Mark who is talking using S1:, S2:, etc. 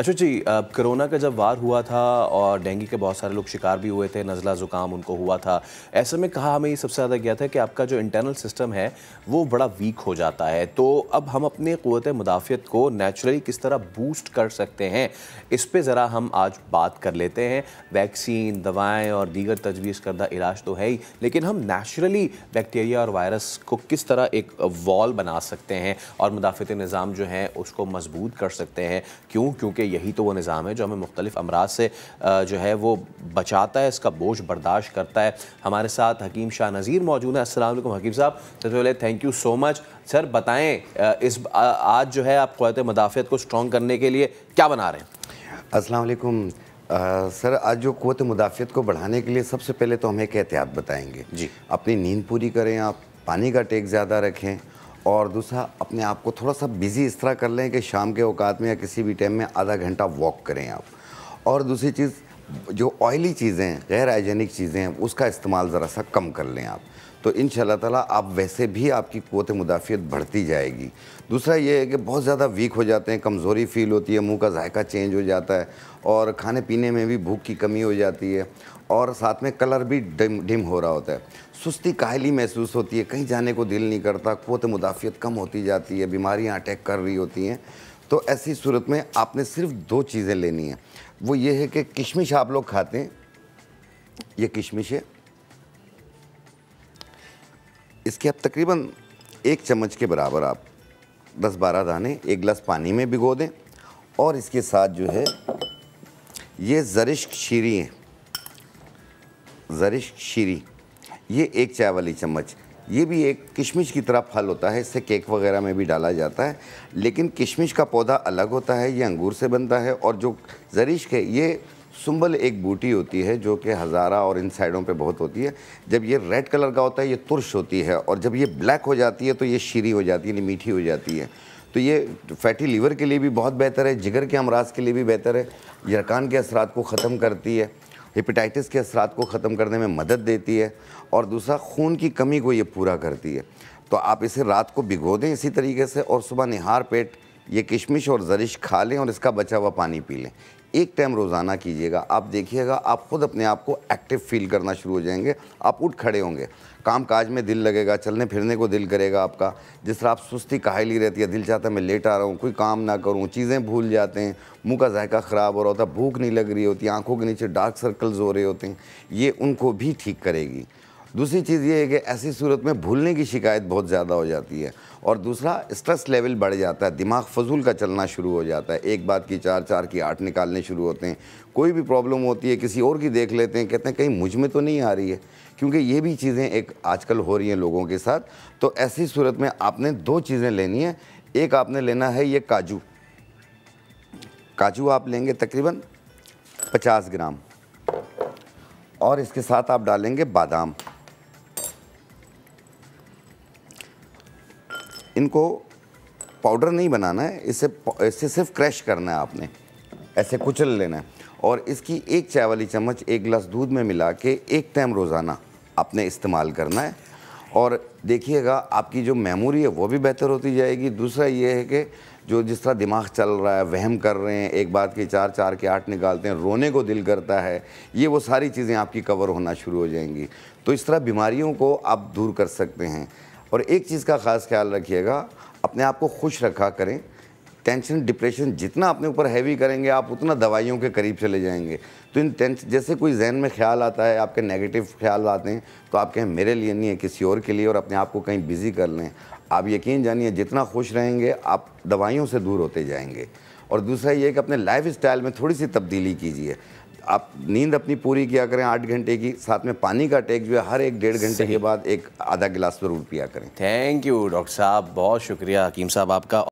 S1: अच्छा जी कोरोना का जब वार हुआ था और डेंगू के बहुत सारे लोग शिकार भी हुए थे नज़ला ज़ुकाम उनको हुआ था ऐसे में कहा हमें ये सबसे ज़्यादा गया था कि आपका जो इंटरनल सिस्टम है वो बड़ा वीक हो जाता है तो अब हम अपने क़वत मुदाफ़त को नेचुरली किस तरह बूस्ट कर सकते हैं इस पर ज़रा हम आज बात कर लेते हैं वैक्सीन दवाएँ और दीगर तजवीज़ करदा इलाज तो है ही लेकिन हम नेचुरली बैक्टीरिया और वायरस को किस तरह एक वॉल बना सकते हैं और मुदाफ़त निज़ाम जो है उसको मजबूत कर सकते हैं क्यों क्योंकि लिए यही तो वो निज़ाम है जो हमें मुख्तलिफ़ अमराज से जो है वो बचाता है इसका बोझ बर्दाश्त करता है हमारे साथ हकीम शाह नज़ीर मौजूद है असल हकीम साहब सबसे पहले thank you so much sir बताएँ इस आज जो है आप क़वत मदाफ़त को स्ट्रॉन्ग करने के लिए क्या बना रहे हैं
S2: असलकुम आ, सर आज जो क़वत मुदाफ़त को बढ़ाने के लिए सबसे पहले तो हम एक एहतियात बताएँगे जी अपनी नींद पूरी करें आप पानी का टेक ज़्यादा रखें और दूसरा अपने आप को थोड़ा सा बिज़ी इस तरह कर लें कि शाम के औकात में या किसी भी टाइम में आधा घंटा वॉक करें आप और दूसरी चीज़ जो ऑयली चीज़ें गैर हाइजेनिक चीज़ें हैं उसका इस्तेमाल ज़रा सा कम कर लें आप तो इन ताला आप वैसे भी आपकी क़वत मुदाफ़ियत बढ़ती जाएगी दूसरा ये है कि बहुत ज़्यादा वीक हो जाते हैं कमज़ोरी फ़ील होती है मुंह का जायका चेंज हो जाता है और खाने पीने में भी भूख की कमी हो जाती है और साथ में कलर भी डिम डिम हो रहा होता है सुस्ती काहली महसूस होती है कहीं जाने को दिल नहीं करता कोत मुदाफ़ियत कम होती जाती है बीमारियाँ अटैक कर रही होती हैं तो ऐसी सूरत में आपने सिर्फ दो चीज़ें लेनी हैं वो ये है कि किशमिश आप लोग खाते हैं ये किशमिश है इसके आप तकरीबन एक चम्मच के बराबर आप 10-12 दाने एक गिलास पानी में भिगो दें और इसके साथ जो है ये जरिश्क शीरी हैं ज़रिश शीरी ये एक चाय वाली चम्मच ये भी एक किशमिश की तरह फल होता है इससे केक वगैरह में भी डाला जाता है लेकिन किशमिश का पौधा अलग होता है ये अंगूर से बनता है और जो जरिश के ये सुंबल एक बूटी होती है जो कि हज़ारा और इन साइडों पे बहुत होती है जब ये रेड कलर का होता है ये तुर्श होती है और जब ये ब्लैक हो जाती है तो ये शीरी हो जाती है मीठी हो जाती है तो ये फैटी लीवर के लिए भी बहुत बेहतर है जिगर के अमराज के लिए भी बेहतर है यकान के असरात को ख़त्म करती है हेपेटाइटिस के असरात को ख़त्म करने में मदद देती है और दूसरा खून की कमी को ये पूरा करती है तो आप इसे रात को भिगो दें इसी तरीके से और सुबह निहार पेट ये किशमिश और जरिश खा लें और इसका बचा हुआ पानी पी लें एक टाइम रोज़ाना कीजिएगा आप देखिएगा आप खुद अपने आप को एक्टिव फील करना शुरू हो जाएंगे आप उठ खड़े होंगे काम काज में दिल लगेगा चलने फिरने को दिल करेगा आपका जिस तरह आप सुस्ती काहली रहती है दिल चाहता है मैं लेट आ रहा हूँ कोई काम ना करूँ चीज़ें भूल जाते हैं मुंह का जायका ख़राब हो रहा होता है भूख नहीं लग रही होती आंखों के नीचे डार्क सर्कल्स हो रहे होते हैं ये उनको भी ठीक करेगी दूसरी चीज़ ये है कि ऐसी सूरत में भूलने की शिकायत बहुत ज़्यादा हो जाती है और दूसरा स्ट्रेस लेवल बढ़ जाता है दिमाग फजूल का चलना शुरू हो जाता है एक बात की चार चार की आठ निकालने शुरू होते हैं कोई भी प्रॉब्लम होती है किसी और की देख लेते हैं कहते हैं कहीं मुझ में तो नहीं आ रही है क्योंकि ये भी चीज़ें एक आजकल हो रही हैं लोगों के साथ तो ऐसी सूरत में आपने दो चीज़ें लेनी है एक आपने लेना है ये काजू काजू आप लेंगे तकरीबन 50 ग्राम और इसके साथ आप डालेंगे बादाम इनको पाउडर नहीं बनाना है इसे इसे सिर्फ क्रैश करना है आपने ऐसे कुचल लेना है और इसकी एक चाय वाली चम्मच एक गिलास दूध में मिला के एक टाइम रोज़ाना आपने इस्तेमाल करना है और देखिएगा आपकी जो मेमोरी है वो भी बेहतर होती जाएगी दूसरा ये है कि जो जिस तरह दिमाग चल रहा है वहम कर रहे हैं एक बात के चार चार के आठ निकालते हैं रोने को दिल करता है ये वो सारी चीज़ें आपकी कवर होना शुरू हो जाएंगी तो इस तरह बीमारियों को आप दूर कर सकते हैं और एक चीज़ का ख़ास ख्याल रखिएगा अपने आप को खुश रखा करें टेंशन डिप्रेशन जितना अपने ऊपर हैवी करेंगे आप उतना दवाइयों के करीब चले जाएंगे तो इन टेंशन जैसे कोई जहन में ख्याल आता है आपके नेगेटिव ख्याल आते हैं तो आप कहें मेरे लिए नहीं है किसी और के लिए और अपने आप को कहीं बिज़ी कर लें आप यकीन जानिए जितना खुश रहेंगे आप दवाइयों से दूर होते जाएंगे और दूसरा ये कि अपने लाइफ स्टाइल में थोड़ी सी तब्दीली कीजिए आप नींद अपनी पूरी किया करें आठ घंटे की साथ में पानी का टेक जो है हर एक डेढ़ घंटे के बाद एक आधा गिलास जरूर पिया करें
S1: थैंक यू डॉक्टर साहब बहुत शुक्रिया हकीम साहब आपका